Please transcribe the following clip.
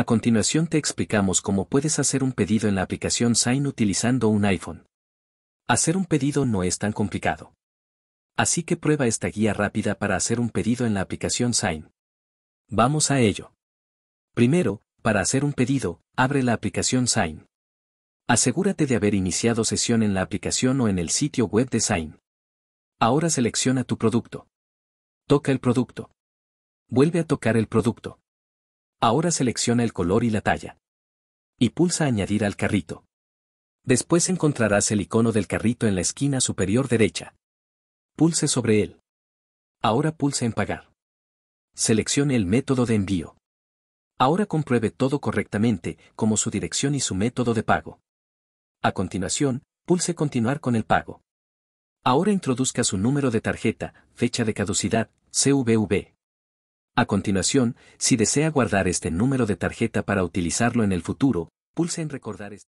A continuación te explicamos cómo puedes hacer un pedido en la aplicación Sign utilizando un iPhone. Hacer un pedido no es tan complicado. Así que prueba esta guía rápida para hacer un pedido en la aplicación Sign. Vamos a ello. Primero, para hacer un pedido, abre la aplicación Sign. Asegúrate de haber iniciado sesión en la aplicación o en el sitio web de Sign. Ahora selecciona tu producto. Toca el producto. Vuelve a tocar el producto. Ahora selecciona el color y la talla. Y pulsa Añadir al carrito. Después encontrarás el icono del carrito en la esquina superior derecha. Pulse sobre él. Ahora pulse en Pagar. Seleccione el método de envío. Ahora compruebe todo correctamente, como su dirección y su método de pago. A continuación, pulse Continuar con el pago. Ahora introduzca su número de tarjeta, fecha de caducidad, CVV. A continuación, si desea guardar este número de tarjeta para utilizarlo en el futuro, pulse en recordar este.